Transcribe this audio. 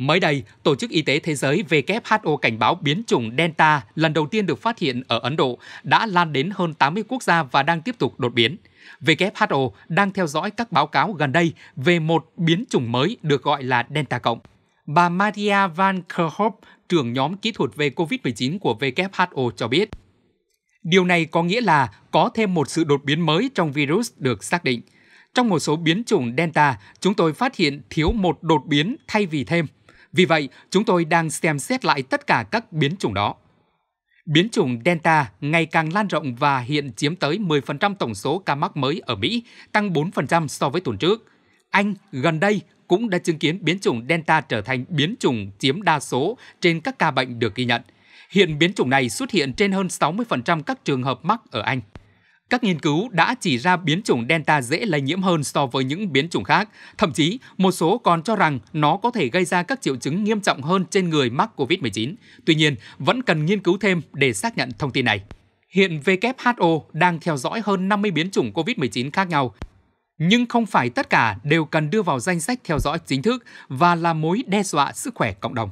Mới đây, Tổ chức Y tế Thế giới WHO cảnh báo biến chủng Delta lần đầu tiên được phát hiện ở Ấn Độ đã lan đến hơn 80 quốc gia và đang tiếp tục đột biến. WHO đang theo dõi các báo cáo gần đây về một biến chủng mới được gọi là Delta cộng. Bà Maria Van Kerkhove, trưởng nhóm kỹ thuật về COVID-19 của WHO cho biết, điều này có nghĩa là có thêm một sự đột biến mới trong virus được xác định. Trong một số biến chủng Delta, chúng tôi phát hiện thiếu một đột biến thay vì thêm – vì vậy, chúng tôi đang xem xét lại tất cả các biến chủng đó. Biến chủng Delta ngày càng lan rộng và hiện chiếm tới 10% tổng số ca mắc mới ở Mỹ, tăng 4% so với tuần trước. Anh gần đây cũng đã chứng kiến biến chủng Delta trở thành biến chủng chiếm đa số trên các ca bệnh được ghi nhận. Hiện biến chủng này xuất hiện trên hơn 60% các trường hợp mắc ở Anh. Các nghiên cứu đã chỉ ra biến chủng Delta dễ lây nhiễm hơn so với những biến chủng khác. Thậm chí, một số còn cho rằng nó có thể gây ra các triệu chứng nghiêm trọng hơn trên người mắc COVID-19. Tuy nhiên, vẫn cần nghiên cứu thêm để xác nhận thông tin này. Hiện WHO đang theo dõi hơn 50 biến chủng COVID-19 khác nhau. Nhưng không phải tất cả đều cần đưa vào danh sách theo dõi chính thức và là mối đe dọa sức khỏe cộng đồng.